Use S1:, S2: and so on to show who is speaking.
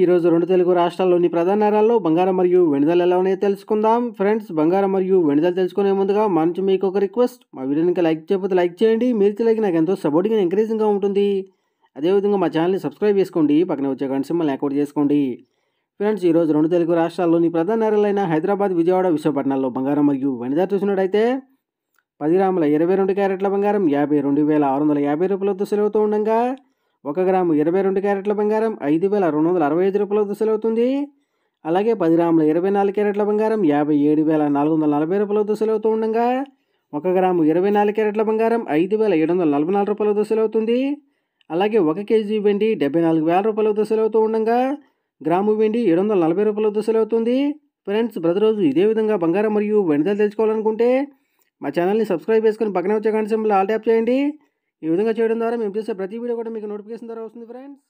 S1: ఈరోజు రెండు తెలుగు రాష్ట్రాల్లోని ప్రధాన నగరాల్లో బంగారం మరియు వెనుదల ఎలా ఉన్నాయో తెలుసుకుందాం ఫ్రెండ్స్ బంగారం మరియు వెనుదల తెలుసుకునే ముందుగా మా నుంచి మీకు ఒక రిక్వెస్ట్ మా వీడియోని లైక్ చేయకపోతే లైక్ చేయండి మీరు తెలియక నాకు ఎంతో సపోర్టింగ్గా ఎంకరేజింగ్గా ఉంటుంది అదేవిధంగా మా ఛానల్ని సబ్స్క్రైబ్ చేసుకోండి పక్కన వచ్చే గంట సింబల్ యాక్టివేట్ చేసుకోండి ఫ్రెండ్స్ ఈరోజు రెండు తెలుగు రాష్ట్రాల్లోని ప్రధాన నగరాలైన హైదరాబాద్ విజయవాడ విశాఖపట్నాల్లో బంగారం మరియు వెనుదల చూసినట్టయితే పది గ్రాముల ఇరవై రెండు క్యారెట్ల బంగారం యాభై రెండు వేల ఆరు వందల యాభై రూపాయలతో సెలవుతూ ఉండగా ఒక గ్రాము ఇరవై రెండు క్యారెట్ల బంగారం ఐదు వేల రెండు వందల అరవై ఐదు రూపాయలకు అవుతుంది అలాగే పది గ్రాముల ఇరవై నాలుగు క్యారెట్ల బంగారం యాభై ఏడు వేల నాలుగు వందల నలభై రూపాయలకు అవుతూ ఉండగా ఒక గ్రాము ఇరవై నాలుగు క్యారెట్ల బంగారం ఐదు వేల ఏడు వందల నలభై నాలుగు రూపాయల అవుతుంది అలాగే ఒక కేజీ వెండి డెబ్బై నాలుగు వేల రూపాయల అవుతూ ఉండగా గ్రాము వెండి ఏడు వందల నలభై రూపాయల అవుతుంది ఫ్రెండ్స్ ప్రతిరోజు ఇదే విధంగా బంగారం మరియు వెండితలు తెలుసుకోవాలనుకుంటే మా ఛానల్ని సబ్స్క్రైబ్ చేసుకుని పక్కన వచ్చే గంట సింబల్ ఆల్ ట్యాప్ చేయండి ఈ విధంగా చేయడం ద్వారా మేము చేసే ప్రతి వీడియో కూడా మీకు నోటిఫికేషన్ ద్వారా వస్తుంది ఫ్రెండ్స్